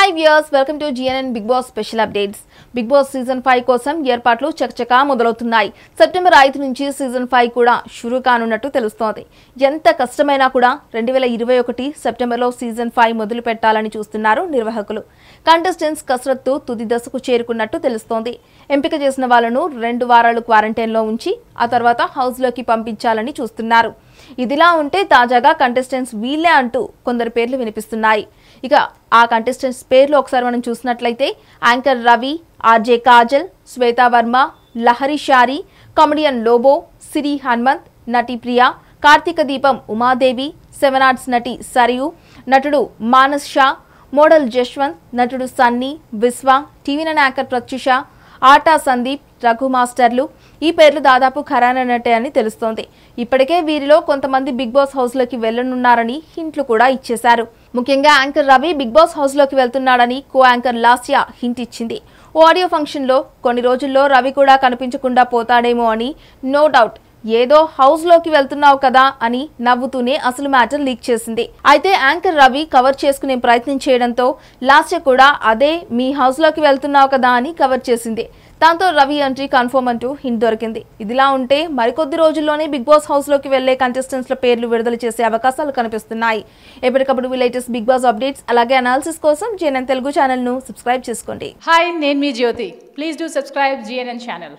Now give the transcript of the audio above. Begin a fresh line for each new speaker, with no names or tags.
hi viewers welcome to GNN Bigg Boss special updates Bigg Boss season five కోసం ఏర్పాట్లు చకచకా మొదలవుతున్నాయి September ఐదు నుంచి సీజన్ ఫైవ్ కూడా షురు కానున్నట్టు తెలుస్తోంది ఎంత కష్టమైనా కూడా రెండు వేల ఇరవై ఒకటి సెప్టెంబర్లో సీజన్ ఫైవ్ మొదలు పెట్టాలని చూస్తున్నారు నిర్వాహకులు కంటెస్టెంట్స్ కసరత్తు తుది దశకు చేరుకున్నట్టు తెలుస్తోంది ఎంపిక చేసిన వాళ్లను రెండు వారాలు క్వారంటైన్లో ఉంచి ఆ తర్వాత హౌస్లోకి పంపించాలని చూస్తున్నారు ఇదిలా ఉంటే తాజాగా కంటెస్టెంట్స్ వీళ్ళే అంటూ కొందరు పేర్లు వినిపిస్తున్నాయి ఇక ఆ కంటెస్టెంట్స్ పేర్లు ఒకసారి మనం చూసినట్లయితే anchor Ravi RJ Kajal Shweta Varma Lahari Shari comedian Lobo Siri Hanumanth నటి ప్రియా కార్తీక దీపం ఉమాదేవి సెవెన్ ఆర్ట్స్ నటి సరియు నటుడు మానస్ షా మోడల్ జశ్వంత్ నటుడు సన్నీ విశ్వ టీవీ నన్ యాంకర్ ప్రత్యుష ఆటా సందీప్ రఘు మాస్టర్లు ఈ పేర్లు దాదాపు ఖరానన్నట్టే అని తెలుస్తోంది ఇప్పటికే వీరిలో కొంతమంది బిగ్ బాస్ హౌస్లోకి వెళ్లనున్నారని హింట్లు కూడా ఇచ్చేశారు ముఖ్యంగా యాంకర్ రవి బిగ్ బాస్ హౌస్లోకి వెళ్తున్నాడని కో యాంకర్ లాస్యా హింట్ ఇచ్చింది ఓ ఆడియో ఫంక్షన్లో కొన్ని రోజుల్లో రవి కూడా కనిపించకుండా పోతాడేమో అని నో డౌట్ ఏదో హౌస్ లోకి వెళ్తున్నావు కదా అని నవ్వుతూనే అసలు మ్యాటర్ లీక్ చేసింది అయితే యాంకర్ రవి కవర్ చేసుకునే ప్రయత్నం చేయడంతో లాస్ట్ కూడా అదే మీ హౌస్ లోకి వెళ్తున్నావు కదా అని కవర్ చేసింది దాంతో రవి ఎంట్రీ కన్ఫర్మ్ అంటూ హింట్ దొరికింది ఇదిలా ఉంటే మరికొద్ది రోజుల్లోనే బిగ్ బాస్ హౌస్ లోకి వెళ్లే కంటెస్టెంట్స్ల పేర్లు విడుదల చేసే అవకాశాలు కనిపిస్తున్నాయి ఎప్పటికప్పుడు లేటెస్ట్ బిగ్ బాస్ అప్డేట్స్ అలాగే అనాలిసిస్ కోసం జిఎన్ఎన్ తెలుగు ఛానల్ ను సబ్స్క్రైబ్ చేసుకోండి హాయ్ నేను మీ Jyothi please do subscribe GNN channel